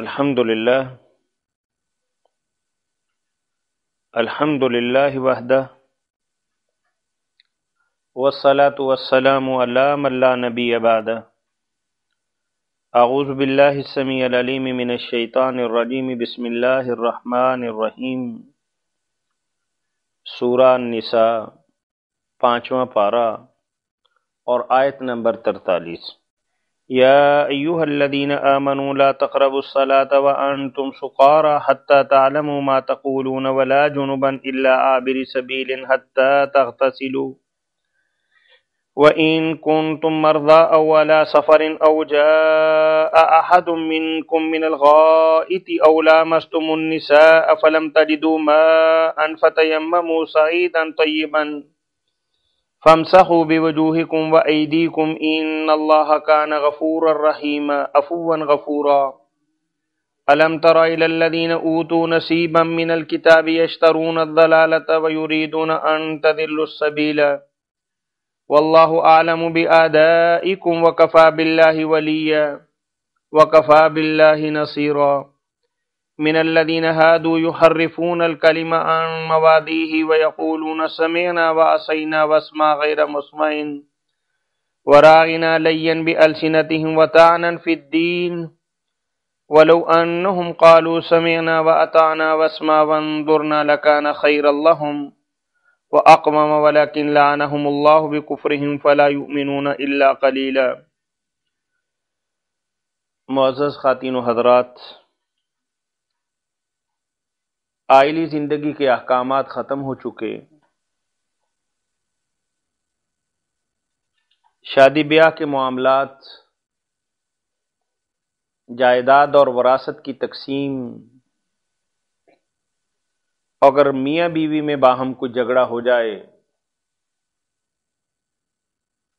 الحمد لله الحمد لله وحده والصلاة والسلام على من لا نبي بعده أعوذ بالله السميع العليم من الشيطان الرجيم بسم الله الرحمن الرحيم सूरा النساء पाँचवा पारा और आयत नंबर तरतालीस يا أيها الذين آمنوا لا تقربوا الصلاة وأنتم سقارى حتى تعلموا ما تقولون ولا جنبا إلا عابر سبيل حتى تغتسلوا وإن كنتم مرضى أو على سفر أو جاء أحد منكم من الغائط أو لامستم النساء فلم تجدوا ماء فتيمموا صعيدا طيبا فامسحوا بوجوهكم وأيديكم إن الله كان غفورا رحيما عفوا غفورا ألم تر إلى الذين أوتوا نصيبا من الكتاب يشترون الضلالة ويريدون أن تذلوا السبيل والله أعلم بآدائكم وكفى بالله وليا وكفى بالله نصيرا मिनल्लदीन हादू युहर्रिफून अलकलिम अन मवादीही वयकूलून समेना व असैना वसमा गैर मुस्मइन वरागिना लयन बअलसिनतिहिम वतानन फिद्दीन वलो अन्नहुम कालू समेना व अताना वसमा वंदुरना लकान खैर लहुम व अकमम वलकिन लानहुमुल्लाहु बिकुफ्रिहिम फला युमिनून इल्ला कलीला मुअज़्ज़ज़ खातिन हजरात आयली जिंदगी के अहकाम ख़त्म हो चुके शादी ब्याह के मामला जायदाद और वरासत की तकसीम अगर मियाँ बीवी में बाहम को झगड़ा हो जाए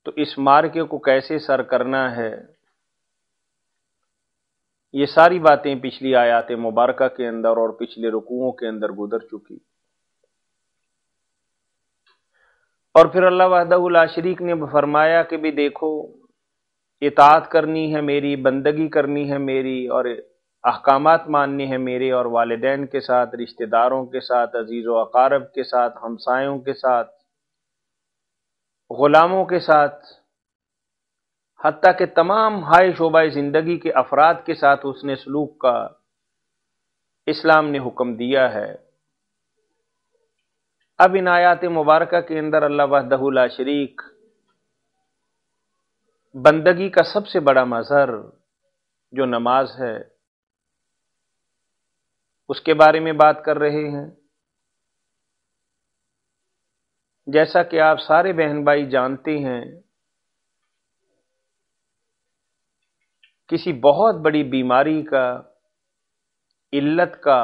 तो इस मार्के को कैसे सर करना है ये सारी बातें पिछली आयात मुबारक के अंदर और पिछले रुकुओं के अंदर गुजर चुकी और फिर अल्लाह वहदा शरीक ने फरमाया कि भी देखो इतात करनी है मेरी बंदगी करनी है मेरी और अहकाम मानने हैं मेरे और वालदेन के साथ रिश्तेदारों के साथ अजीज़ अकारब के साथ हमसायों के साथ ग़ुलामों के साथ हती के तमाम हाय शोबा ज़िंदगी के अफराद के साथ उसने सलूक का इस्लाम ने हुक्म दिया है अब इन आयात मुबारक के अंदर अल्लाह वहदहुल्ला शरीक बंदगी का सबसे बड़ा मज़हर जो नमाज है उसके बारे में बात कर रहे हैं जैसा कि आप सारे बहन भाई जानते हैं किसी बहुत बड़ी बीमारी का इल्लत का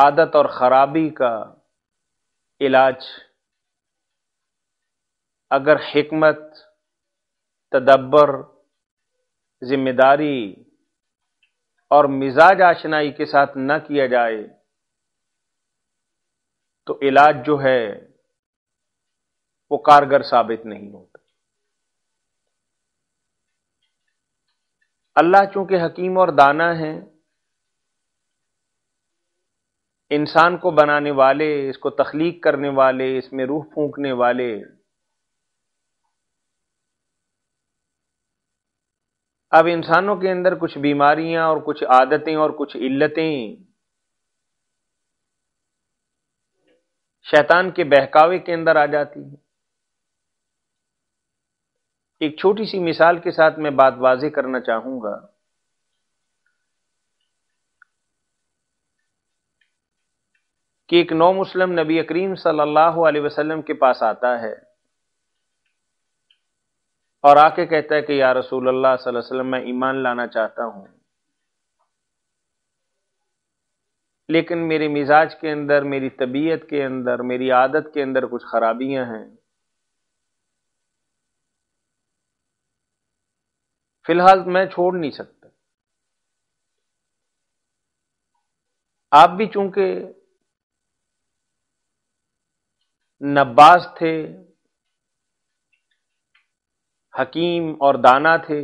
आदत और ख़राबी का इलाज अगर हमत तदब्बर जिम्मेदारी और मिजाज आशनाई के साथ न किया जाए तो इलाज जो है वो कारगर साबित नहीं होता अल्लाह चूंकि हकीम और दाना है इंसान को बनाने वाले इसको तख्लीक करने वाले इसमें रूह फूंकने वाले अब इंसानों के अंदर कुछ बीमारियां और कुछ आदतें और कुछ इल्लतें शैतान के बहकावे के अंदर आ जाती हैं एक छोटी सी मिसाल के साथ मैं बात वाजे करना चाहूंगा कि एक नौ मुस्लिम नबी करीम सल्लल्लाहु अलैहि वसल्लम के पास आता है और आके कहता है कि या रसूल अल्लाह वसल्लम मैं ईमान लाना चाहता हूं लेकिन मेरे मिजाज के अंदर मेरी तबीयत के अंदर मेरी आदत के अंदर कुछ खराबियां हैं फिलहाल मैं छोड़ नहीं सकता आप भी चूंकि नब्बास थे हकीम और दाना थे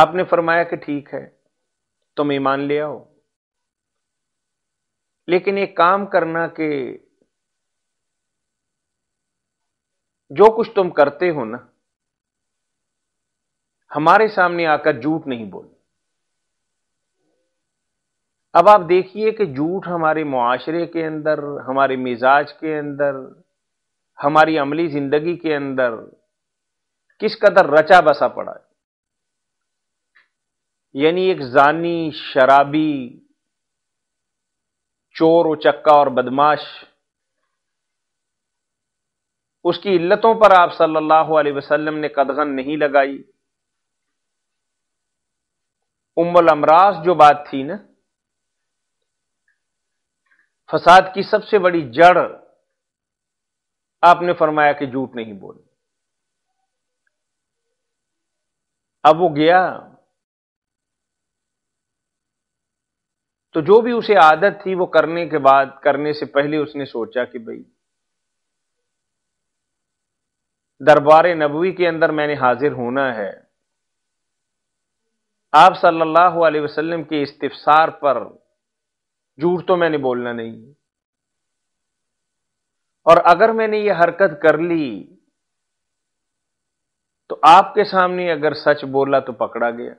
आपने फरमाया कि ठीक है तुम ईमान ले आओ लेकिन एक काम करना कि जो कुछ तुम करते हो ना हमारे सामने आकर झूठ नहीं बोल अब आप देखिए कि झूठ हमारे मुआशरे के अंदर हमारे मिजाज के अंदर हमारी अमली जिंदगी के अंदर किस कदर रचा बसा पड़ा है यानी एक जानी शराबी चोर उचक्का और बदमाश उसकी इल्लतों पर आप सल्लल्लाहु अलैहि वसल्लम ने कदगन नहीं लगाई उम्मल अमराज जो बात थी ना फसाद की सबसे बड़ी जड़ आपने फरमाया कि झूठ नहीं बोल अब वो गया तो जो भी उसे आदत थी वो करने के बाद करने से पहले उसने सोचा कि भाई दरबार नबवी के अंदर मैंने हाजिर होना है आप सल्लल्लाहु अलैहि वसल्लम के इस्तफसार पर झूठ तो मैंने बोलना नहीं और अगर मैंने ये हरकत कर ली तो आपके सामने अगर सच बोला तो पकड़ा गया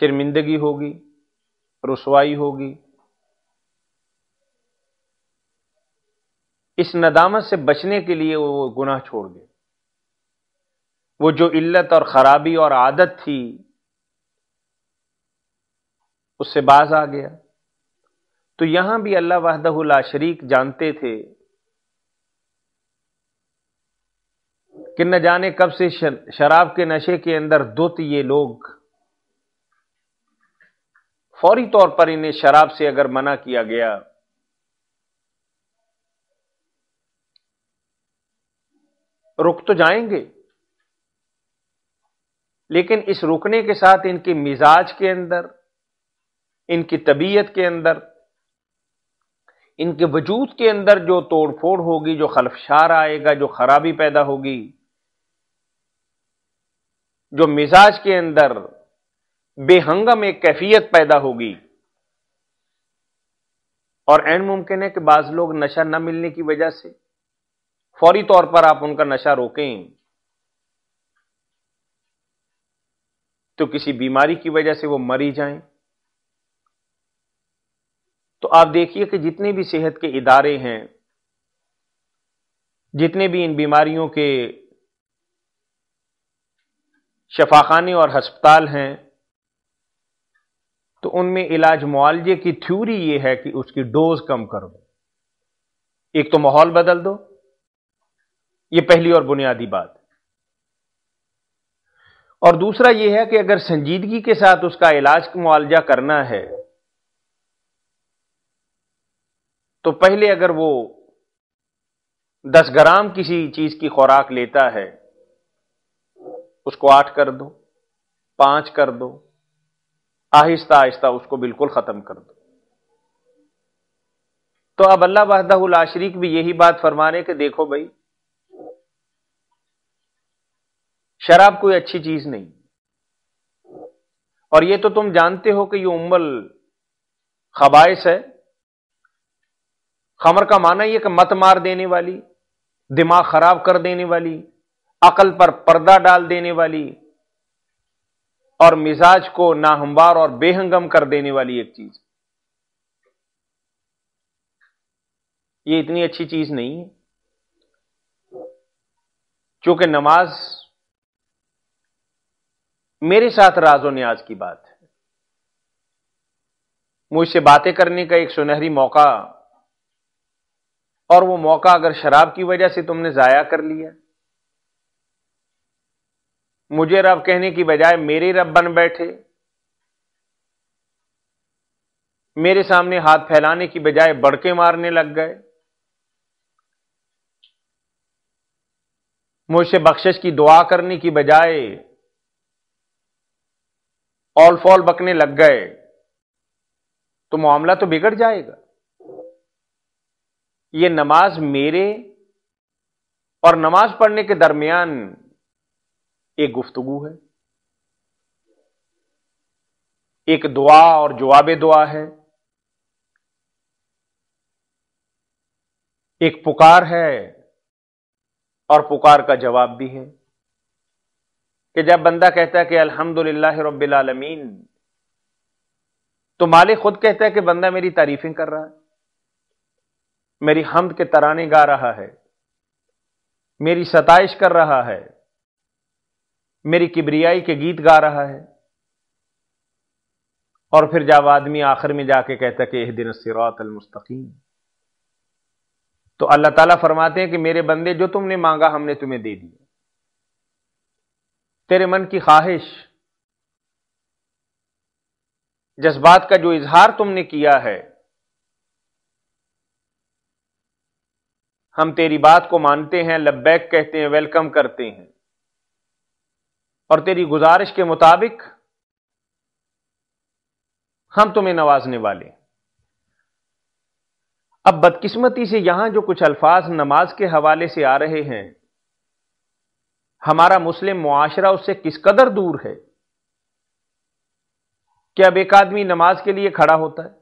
शर्मिंदगी होगी रसवाई होगी इस नदामत से बचने के लिए वो गुनाह छोड़ गए वो जो इल्लत और ख़राबी और आदत थी उससे बाज आ गया तो यहां भी अल्लाह वाहदहुल्ला शरीक जानते थे कि न जाने कब से शराब के नशे के अंदर दुत ये लोग फौरी तौर पर इन्हें शराब से अगर मना किया गया रुक तो जाएंगे लेकिन इस रुकने के साथ इनके मिजाज के अंदर इनकी तबीयत के अंदर इनके वजूद के अंदर जो तोड़फोड़ होगी जो खलफशार आएगा जो खराबी पैदा होगी जो मिजाज के अंदर बेहंगम एक कैफियत पैदा होगी और एंड मुमकिन है कि बाज लोग नशा न मिलने की वजह से फौरी तौर पर आप उनका नशा रोकें तो किसी बीमारी की वजह से वो मरी जाएं तो आप देखिए कि जितने भी सेहत के इदारे हैं जितने भी इन बीमारियों के शफाखाने और हस्पताल हैं तो उनमें इलाज मुआलजे की थ्योरी ये है कि उसकी डोज कम कर दो एक तो माहौल बदल दो ये पहली और बुनियादी बात और दूसरा यह है कि अगर संजीदगी के साथ उसका इलाज मुआवजा करना है तो पहले अगर वो दस ग्राम किसी चीज की खुराक लेता है उसको आठ कर दो पांच कर दो आहिस्ता आहिस्ता उसको बिल्कुल खत्म कर दो तो अब अल्लाह वाहदाशरीक भी यही बात फरमाने के कि देखो भाई शराब कोई अच्छी चीज नहीं और ये तो तुम जानते हो कि ये उम्मल खबाइश है खमर का माना यह कि मत मार देने वाली दिमाग खराब कर देने वाली अकल पर पर्दा डाल देने वाली और मिजाज को नाहमवार और बेहंगम कर देने वाली एक चीज ये इतनी अच्छी चीज नहीं है क्योंकि नमाज मेरे साथ राजो न्याज की बात है मुझसे बातें करने का एक सुनहरी मौका और वो मौका अगर शराब की वजह से तुमने जाया कर लिया मुझे रब कहने की बजाय मेरे रब बन बैठे मेरे सामने हाथ फैलाने की बजाय बड़के मारने लग गए मुझसे बख्शिश की दुआ करने की बजाय ऑल फॉल बकने लग गए तो मामला तो बिगड़ जाएगा ये नमाज मेरे और नमाज पढ़ने के दरमियान एक गुफ्तगु है एक दुआ और जवाब दुआ है एक पुकार है और पुकार का जवाब भी है कि जब बंदा कहता है कि अल्हम्दुलिल्लाह रबालमीन तो मालिक खुद कहता है कि बंदा मेरी तारीफें कर रहा है मेरी हमद के तराने गा रहा है मेरी सताइश कर रहा है मेरी किबरियाई के गीत गा रहा है और फिर जब आदमी आखिर में जाके कहता कि एह दिन सिरात तो अल्लाह ताला फरमाते हैं कि मेरे बंदे जो तुमने मांगा हमने तुम्हें दे दिया तेरे मन की ख्वाहिश जज्बात का जो इजहार तुमने किया है हम तेरी बात को मानते हैं लब्बैक कहते हैं वेलकम करते हैं और तेरी गुजारिश के मुताबिक हम तुम्हें नवाजने वाले अब बदकिस्मती से यहां जो कुछ अल्फाज नमाज के हवाले से आ रहे हैं हमारा मुस्लिम मुआशरा उससे किस कदर दूर है कि अब एक आदमी नमाज के लिए खड़ा होता है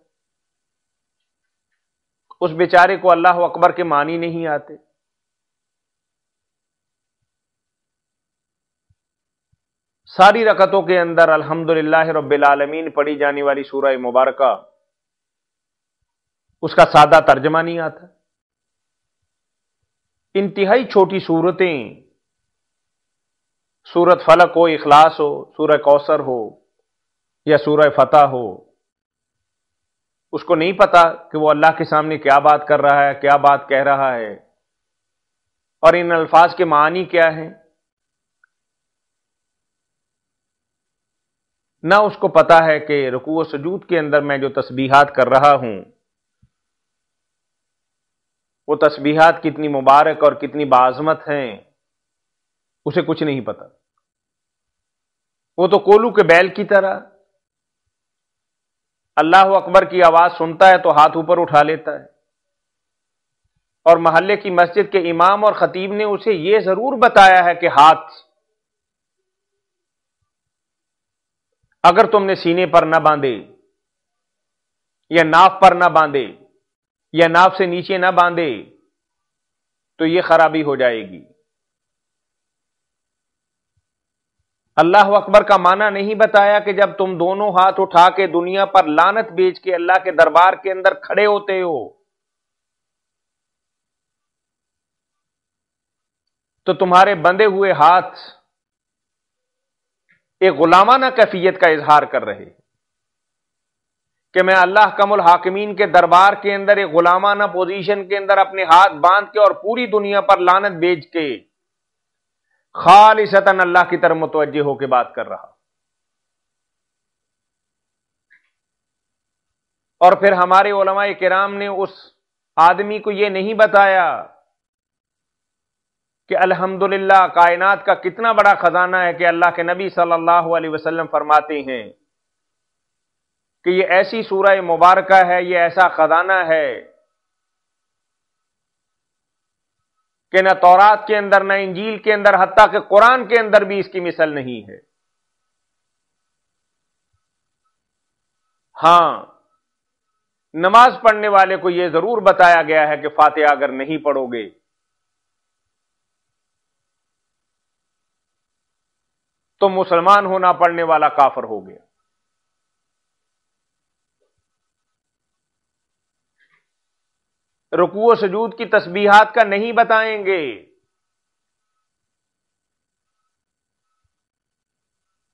उस बेचारे को अल्लाह अकबर के मानी नहीं आते सारी रकतों के अंदर अल्हम्दुलिल्लाह रबालमीन पढ़ी जाने वाली सूरह मुबारक उसका सादा तर्जमा नहीं आता इंतहाई छोटी सूरतें सूरत फलक हो इखलास हो सूर कौसर हो या सूर फतह हो उसको नहीं पता कि वो अल्लाह के सामने क्या बात कर रहा है क्या बात कह रहा है और इन अल्फाज के मानी क्या है ना उसको पता है कि रकू सजूद के अंदर मैं जो तस्बीहात कर रहा हूं वो तस्बीहात कितनी मुबारक और कितनी बाजमत हैं उसे कुछ नहीं पता वो तो कोलू के बैल की तरह अल्लाह अकबर की आवाज सुनता है तो हाथ ऊपर उठा लेता है और मोहल्ले की मस्जिद के इमाम और खतीब ने उसे यह जरूर बताया है कि हाथ अगर तुमने सीने पर ना बांधे या नाव पर ना बांधे या नाफ से नीचे ना बांधे तो यह खराबी हो जाएगी अल्लाह अकबर का माना नहीं बताया कि जब तुम दोनों हाथ उठा के दुनिया पर लानत बेच के अल्लाह के दरबार के अंदर खड़े होते हो तो तुम्हारे बंधे हुए हाथ एक गुलामाना कैफियत का इजहार कर रहे कि मैं अल्लाह कमल हाकमीन के दरबार के अंदर एक गुलामाना पोजीशन के अंदर अपने हाथ बांध के और पूरी दुनिया पर लानत बेच के खाली सतन अल्लाह की तरफ मुतवजह होकर बात कर रहा और फिर हमारे ओलमा कराम ने उस आदमी को यह नहीं बताया कि अल्हम्दुलिल्लाह कायनात का कितना बड़ा खजाना है कि अल्लाह के नबी सल्लल्लाहु अलैहि वसल्लम फरमाते हैं कि यह ऐसी सूरह मुबारक है यह ऐसा खजाना है कि न तौरात के अंदर न इंजील के अंदर हती के कुरान के अंदर भी इसकी मिसल नहीं है हां नमाज पढ़ने वाले को यह जरूर बताया गया है कि फातिहा अगर नहीं पढ़ोगे तो मुसलमान होना पढ़ने वाला काफर हो गया रुकू सजूद की तस्बीहात का नहीं बताएंगे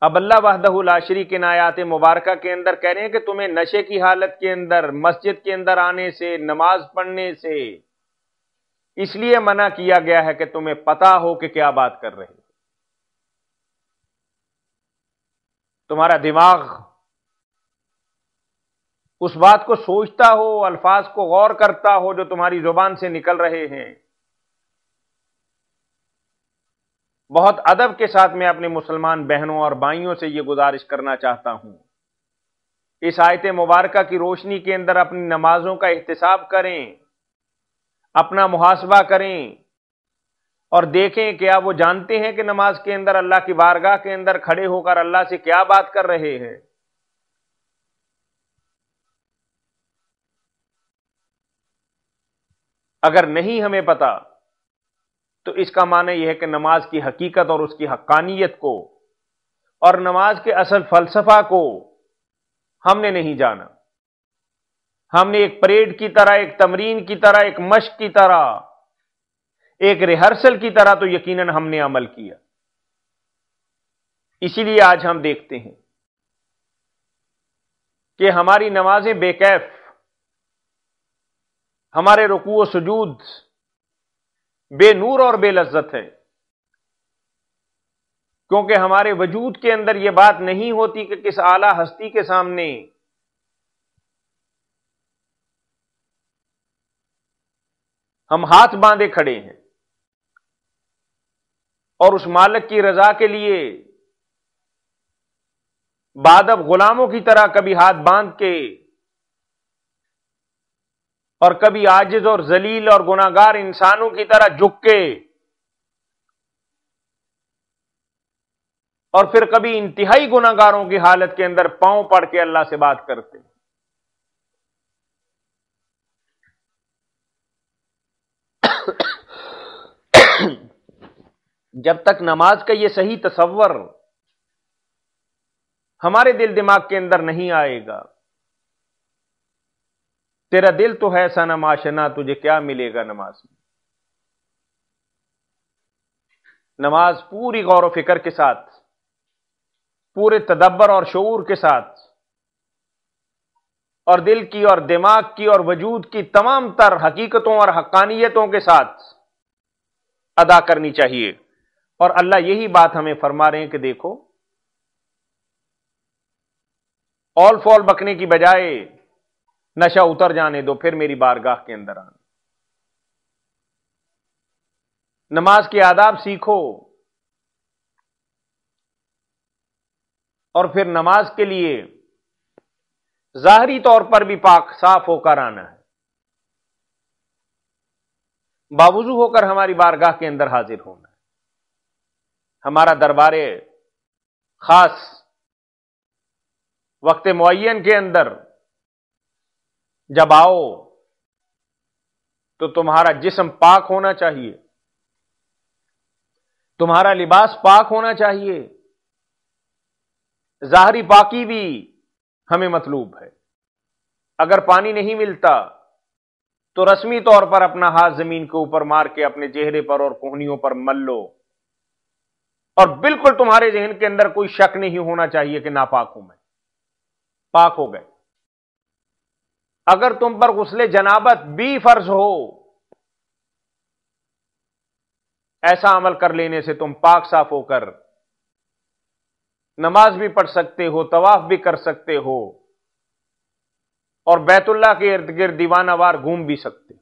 अब अल्लाह वाहदहुलाशरी के नायात मुबारक के अंदर कह रहे हैं कि तुम्हें नशे की हालत के अंदर मस्जिद के अंदर आने से नमाज पढ़ने से इसलिए मना किया गया है कि तुम्हें पता हो कि क्या बात कर रहे हो तुम्हारा दिमाग उस बात को सोचता हो अल्फाज को गौर करता हो जो तुम्हारी जुबान से निकल रहे हैं बहुत अदब के साथ मैं अपने मुसलमान बहनों और भाइयों से यह गुजारिश करना चाहता हूं इस आयत मुबारक की रोशनी के अंदर अपनी नमाजों का एहतसाब करें अपना मुहासबा करें और देखें क्या वो जानते हैं कि नमाज के अंदर अल्लाह की बारगाह के अंदर खड़े होकर अल्लाह से क्या बात कर रहे हैं अगर नहीं हमें पता तो इसका माने यह है कि नमाज की हकीकत और उसकी हक्कानियत को और नमाज के असल फलसफा को हमने नहीं जाना हमने एक परेड की तरह एक तमरीन की तरह एक मश्क की तरह एक रिहर्सल की तरह तो यकीनन हमने अमल किया इसीलिए आज हम देखते हैं कि हमारी नमाजें बेकैफ हमारे रुकू सजूद बेनूर और बेलज्जत है क्योंकि हमारे वजूद के अंदर यह बात नहीं होती कि किस आला हस्ती के सामने हम हाथ बांधे खड़े हैं और उस मालक की रजा के लिए बादब गुलामों की तरह कभी हाथ बांध के और कभी आजिज और जलील और गुनागार इंसानों की तरह झुक के और फिर कभी इंतहाई गुनागारों की हालत के अंदर पांव पड़ के अल्लाह से बात करते जब तक नमाज का यह सही तस्वर हमारे दिल दिमाग के अंदर नहीं आएगा तेरा दिल तो है ऐसा नमाशना तुझे क्या मिलेगा नमाज में नमाज पूरी गौर व फिक्र के साथ पूरे तदब्बर और शूर के साथ और दिल की और दिमाग की और वजूद की तमाम तर हकीकतों और हकानियतों के साथ अदा करनी चाहिए और अल्लाह यही बात हमें फरमा रहे हैं कि देखो ऑल फॉल बकने की बजाय नशा उतर जाने दो फिर मेरी बारगाह के अंदर आना नमाज के आदाब सीखो और फिर नमाज के लिए जाहरी तौर पर भी पाक साफ होकर आना है बावजू होकर हमारी बारगाह के अंदर हाजिर होना है हमारा दरबार खास वक्त मुन के अंदर जब आओ तो तुम्हारा जिस्म पाक होना चाहिए तुम्हारा लिबास पाक होना चाहिए जाहरी पाकी भी हमें मतलूब है अगर पानी नहीं मिलता तो रस्मी तौर पर अपना हाथ जमीन के ऊपर मार के अपने चेहरे पर और कोहनियों पर मल लो और बिल्कुल तुम्हारे जहन के अंदर कोई शक नहीं होना चाहिए कि नापाक हूं मैं पाक हो गए अगर तुम पर गसल जनाबत भी फर्ज हो ऐसा अमल कर लेने से तुम पाक साफ होकर नमाज भी पढ़ सकते हो तवाफ भी कर सकते हो और बैतुल्ला के इर्द गिर्द दीवानावार घूम भी सकते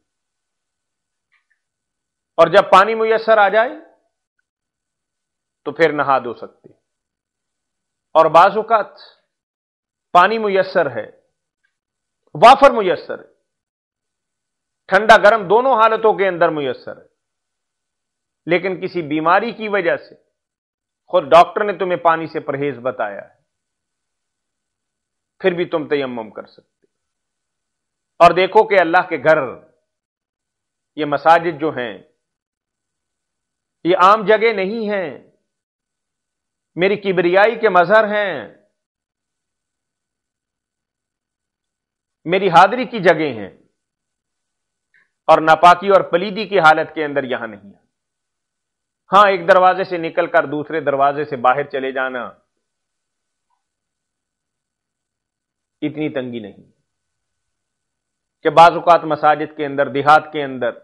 और जब पानी मुयसर आ जाए तो फिर नहा धो सकते और बाजुकात पानी मुयसर है वाफर मुयसर है ठंडा गर्म दोनों हालतों के अंदर मुयसर है लेकिन किसी बीमारी की वजह से खुद डॉक्टर ने तुम्हें पानी से परहेज बताया है फिर भी तुम तयम कर सकते और देखो कि अल्लाह के घर ये मसाजिद जो हैं ये आम जगह नहीं हैं मेरी किबरियाई के मजहर हैं मेरी हादरी की जगह हैं और नापाकी और पलीदी की हालत के अंदर यहां नहीं है हां एक दरवाजे से निकलकर दूसरे दरवाजे से बाहर चले जाना इतनी तंगी नहीं कि बाजुकात मसाजिद के अंदर देहात के अंदर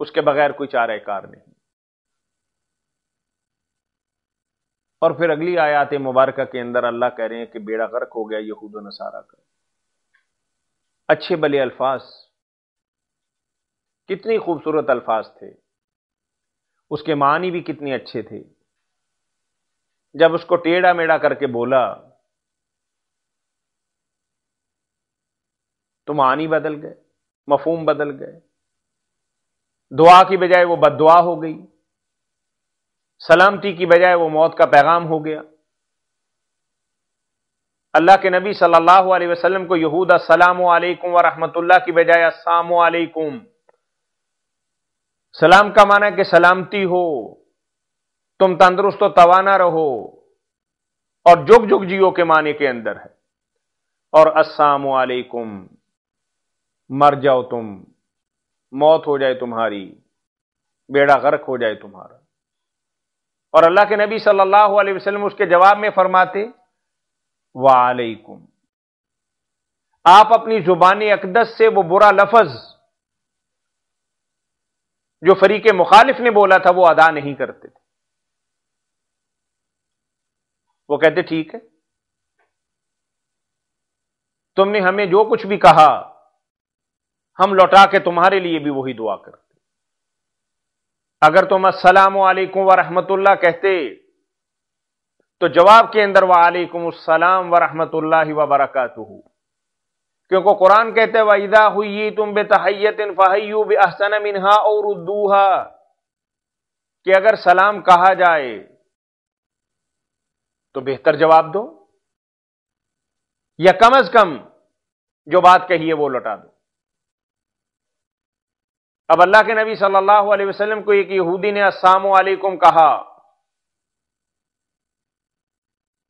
उसके बगैर कोई चारा कार नहीं और फिर अगली आयात मुबारक के अंदर अल्लाह कह रहे हैं कि बेड़ा गर्क हो गया यहूद नसारा का अच्छे भले अल्फाज कितनी खूबसूरत अल्फाज थे उसके मानी भी कितने अच्छे थे जब उसको टेढ़ा मेढ़ा करके बोला तो मानी बदल गए मफहूम बदल गए दुआ की बजाय वो बद हो गई सलामती की बजाय वो मौत का पैगाम हो गया अल्लाह के नबी सल्लल्लाहु अलैहि वसल्लम को यहूद असलम व रहमतुल्लाह की बजाय असलकुम सलाम का माना कि सलामती हो तुम तंदुरुस्त तो तवाना रहो और जुग जुग जियो के माने के अंदर है और अस्साम वालेकुम मर जाओ तुम मौत हो जाए तुम्हारी बेड़ा गर्क हो जाए तुम्हारा और अल्लाह के नबी सल्लल्लाहु अलैहि वसल्लम उसके जवाब में फरमाते वालेकुम आप अपनी जुबान अकदस से वो बुरा लफज जो फरीक मुखालिफ ने बोला था वो अदा नहीं करते थे वो कहते ठीक है तुमने हमें जो कुछ भी कहा हम लौटा के तुम्हारे लिए भी वही दुआ कर अगर तुम तो असलम वरहमतुल्ला कहते तो जवाब के अंदर वालेकुम वरहमतुल्ला वबरकत क्योंकि कुरान कहते वईदा हुई तुम बेतहैत फ़हयू अहसन मिनहा और उद्दूहा कि अगर सलाम कहा जाए तो बेहतर जवाब दो या कम अज कम जो बात कही है वो लौटा दो अब अल्लाह के नबी सल्लल्लाहु अलैहि वसल्लम को एक यहूदी ने असलकुम कहा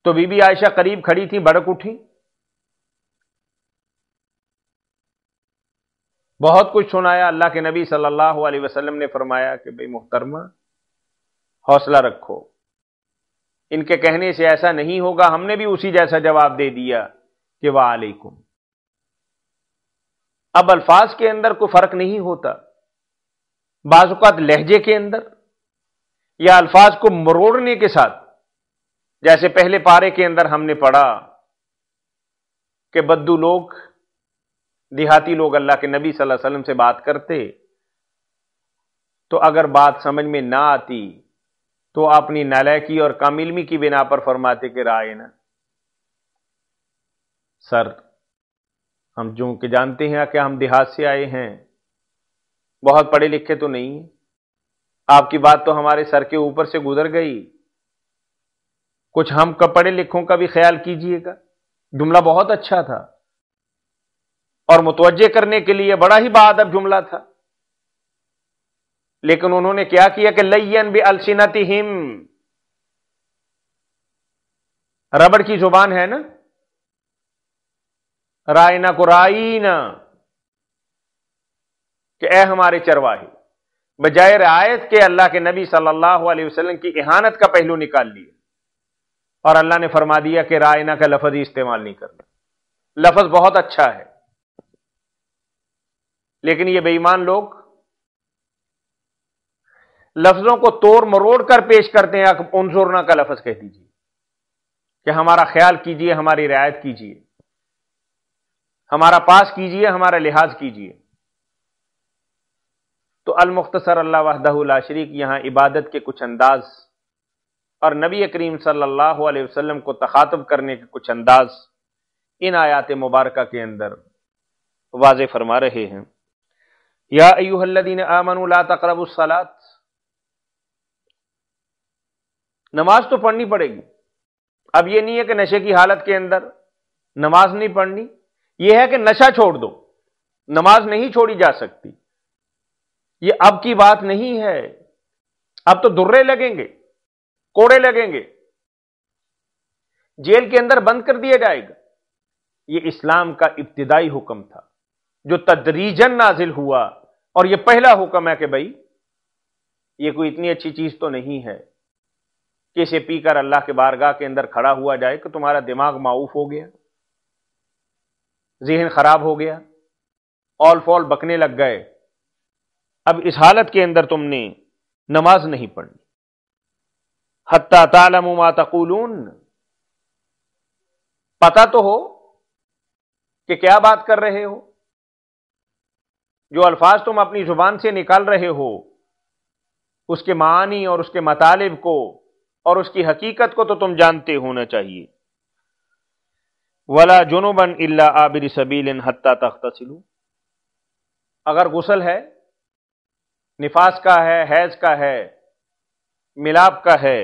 तो बीबी आयशा करीब खड़ी थी भड़क उठी बहुत कुछ सुनाया अल्लाह के नबी सल्लल्लाहु अलैहि वसल्लम ने फरमाया कि भाई मुहतरमा हौसला रखो इनके कहने से ऐसा नहीं होगा हमने भी उसी जैसा जवाब दे दिया कि वालेकुम अब अल्फाज के अंदर कोई फर्क नहीं होता बाजुकात लहजे के अंदर या अल्फाज को मरोड़ने के साथ जैसे पहले पारे के अंदर हमने पढ़ा कि बद्दू लोग देहाती लोग अल्लाह के नबी सल्लल्लाहु अलैहि वसल्लम से बात करते तो अगर बात समझ में ना आती तो अपनी नालायकी और कामिलमी की बिना पर फरमाते कि राय ना सर हम जो कि जानते हैं कि हम देहात से आए हैं बहुत पढ़े लिखे तो नहीं है आपकी बात तो हमारे सर के ऊपर से गुजर गई कुछ हम कपड़े लिखों का भी ख्याल कीजिएगा जुमला बहुत अच्छा था और मुतवजे करने के लिए बड़ा ही अब जुमला था लेकिन उन्होंने क्या किया कि लयन भी अलसिनती हिम रबड़ की जुबान है ना रायना को रायना कि ए हमारे चरवाहे बजाय रियायत के अल्लाह के नबी सल्लल्लाहु अलैहि वसल्लम की इहानत का पहलू निकाल लिया और अल्लाह ने फरमा दिया कि रायना का लफज ही इस्तेमाल नहीं करना लफज बहुत अच्छा है लेकिन ये बेईमान लोग लफ्जों को तोड़ मरोड़ कर पेश करते हैं उनजोरना का लफज कह दीजिए कि हमारा ख्याल कीजिए हमारी रियायत कीजिए हमारा पास कीजिए हमारा लिहाज कीजिए तो अलमुख्तसर अल्लाह वहदा शरीक यहाँ इबादत के कुछ अंदाज और नबी करीम सल्लल्लाहु अलैहि वसल्लम को तखातब करने के कुछ अंदाज इन आयात मुबारक के अंदर वाज फरमा रहे हैं या अयुहल्लिन आमन ला तकरबलात नमाज तो पढ़नी पड़ेगी अब ये नहीं है कि नशे की हालत के अंदर नमाज नहीं पढ़नी यह है कि नशा छोड़ दो नमाज नहीं छोड़ी जा सकती ये अब की बात नहीं है अब तो दुर्रे लगेंगे कोड़े लगेंगे जेल के अंदर बंद कर दिया जाएगा ये इस्लाम का इब्तदाई हुक्म था जो तदरीजन नाजिल हुआ और यह पहला हुक्म है कि भाई ये कोई इतनी अच्छी चीज तो नहीं है कि इसे पीकर अल्लाह के बारगाह के अंदर खड़ा हुआ जाए कि तुम्हारा दिमाग माऊफ हो गया जहन खराब हो गया ऑल फॉल बकने लग गए अब इस हालत के अंदर तुमने नमाज नहीं पढ़नी हत्ता तालम तकुलून पता तो हो कि क्या बात कर रहे हो जो अल्फाज तुम अपनी जुबान से निकाल रहे हो उसके मानी और उसके मतालब को और उसकी हकीकत को तो तुम जानते होना चाहिए वला जुनूबन इल्ला आबिर सबील हत्ता तख्तसिलू अगर गुसल है निफास का है हैज का है मिलाप का है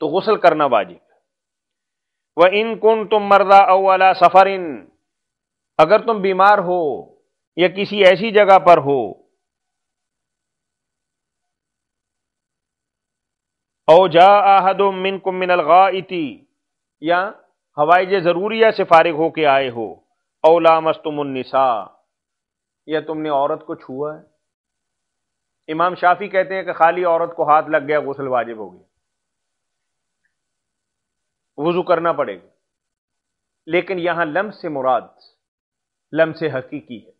तो गुसल करना वाजिब व इन कुन तुम मर्दा अवला इन अगर तुम बीमार हो या किसी ऐसी जगह पर हो औ जा आहद मिन कुमिनल गाइती या हवाई ज़रूरिया से फारिग होके आए हो औलामस्तुमनिसा या तुमने औरत को छुआ है इमाम शाफी कहते हैं कि खाली औरत को हाथ लग गया गसल वाजिब हो गया वजू करना पड़ेगा लेकिन यहां लम्ब से मुराद लम्ब से हकीकी है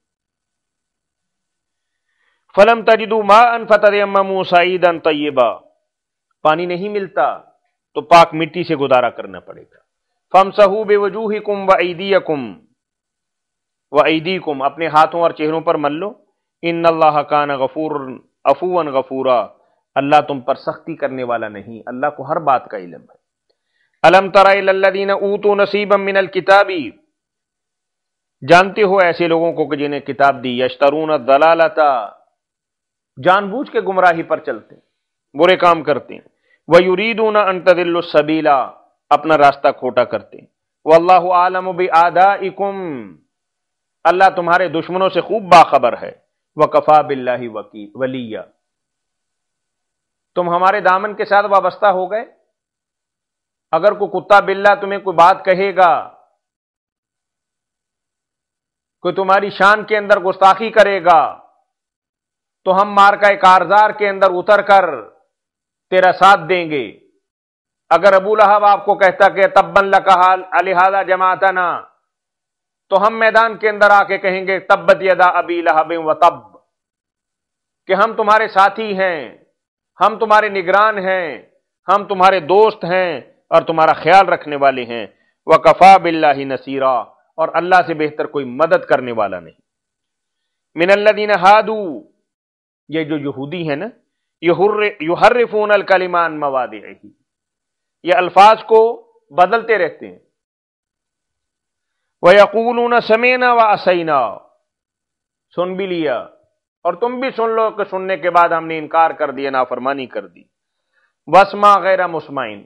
फलम तजिदू मा अन फतमू सईद अन तयबा पानी नहीं मिलता तो पाक मिट्टी से गुजारा करना पड़ेगा फम सहू ही कुम व ईदी कुम व ईदी कुम अपने हाथों और चेहरों पर मल लो इन अल्लाह कान गफूर अफून गफूरा अल्लाह तुम पर सख्ती करने वाला नहीं अल्लाह को हर बात का इलम है अलम तरादीन ऊतो नसीब अमिन किताबी जानते हो ऐसे लोगों को जिन्हें किताब दी यशतरून दलालता जानबूझ के गुमराही पर चलते बुरे काम करते हैं वह ना अंतदिल्लसबीला अपना रास्ता खोटा करते हैं अल्लाह आलम आदा इकुम अल्लाह तुम्हारे दुश्मनों से खूब बाखबर है वकफा बिल्ला वकी वलिया तुम हमारे दामन के साथ वाबस्ता हो गए अगर कोई कुत्ता बिल्ला तुम्हें कोई बात कहेगा कोई तुम्हारी शान के अंदर गुस्ताखी करेगा तो हम मार का एक कारजार के अंदर उतर कर तेरा साथ देंगे अगर अबू लहब आपको कहता कि तब्बन लकहाल अलिहाजा ना तो हम मैदान के अंदर आके कहेंगे तब्बत यदा अबी लहब व तब कि हम तुम्हारे साथी हैं हम तुम्हारे निगरान हैं हम तुम्हारे दोस्त हैं और तुम्हारा ख्याल रखने वाले हैं व कफा बिल्ला नसीरा और अल्लाह से बेहतर कोई मदद करने वाला नहीं मिनल्लिन हादू ये जो यहूदी है ना युहर्रफून कलिमान मवाद ये अल्फाज को बदलते रहते हैं वह यकूलून समेना व असैना सुन भी लिया और तुम भी सुन लो कि सुनने के बाद हमने इनकार कर दिया नाफरमानी कर दी वसमा गैर मुस्माइन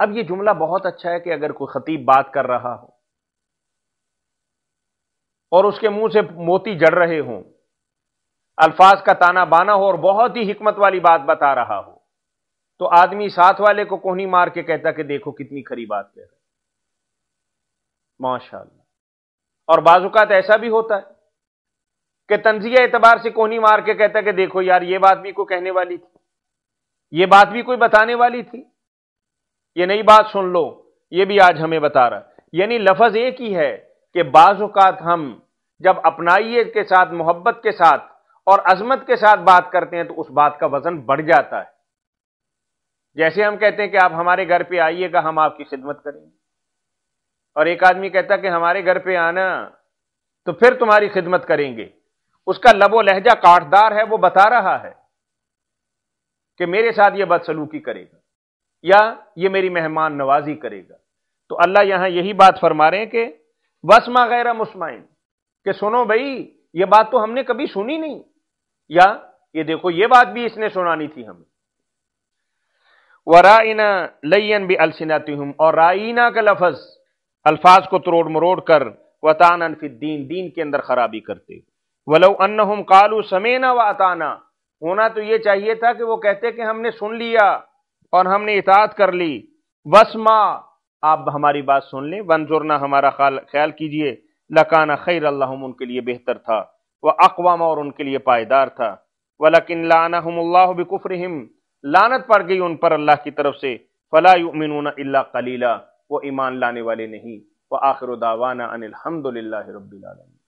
अब ये जुमला बहुत अच्छा है कि अगर कोई खतीब बात कर रहा हो और उसके मुंह से मोती जड़ रहे हों अल्फाज का ताना बाना हो और बहुत ही हिकमत वाली बात बता रहा हो तो आदमी साथ वाले को कोहनी मार के कहता कि देखो कितनी खरी बात कह रहे माशा और बाजुकात ऐसा भी होता है कि तंजिया एतबार से कोनी मार के कहता है कि देखो यार ये बात भी कोई कहने वाली थी ये बात भी कोई बताने वाली थी ये नई बात सुन लो ये भी आज हमें बता रहा यानी लफज एक ही है कि बाजुकात हम जब अपनाइए के साथ मोहब्बत के साथ और अजमत के साथ बात करते हैं तो उस बात का वजन बढ़ जाता है जैसे हम कहते हैं कि आप हमारे घर पे आइएगा हम आपकी खिदमत करेंगे और एक आदमी कहता कि हमारे घर पे आना तो फिर तुम्हारी खिदमत करेंगे उसका लबो लहजा काठदार है वो बता रहा है कि मेरे साथ ये बदसलूकी करेगा या ये मेरी मेहमान नवाजी करेगा तो अल्लाह यहां यही बात फरमा रहे हैं कि वसमा गैर मुस्माइन कि सुनो भाई ये बात तो हमने कभी सुनी नहीं या ये देखो ये बात भी इसने सुनानी थी हमें वराइना लयन भी अलसिनाती और राइना का लफज अल्फाज को तोड़ मरोड़ कर वतान फिद्दीन दीन के अंदर खराबी करते वलो हम कालू समेना अताना होना तो ये चाहिए था कि वो कहते कि हमने सुन लिया और हमने इतात कर ली वसमा आप हमारी बात सुन लें वनजुरना हमारा ख्याल कीजिए लकाना खैर अल्लाह उनके लिए बेहतर था वह अकवाम और उनके लिए पायदार था व लकिन बिकुफ्रहिम लानत पड़ गई उन पर अल्लाह की तरफ से फ़ला युमिन कलीला वो ईमान लाने वाले नहीं वह आखिर दावाना हमदुल्ला रबीआलमी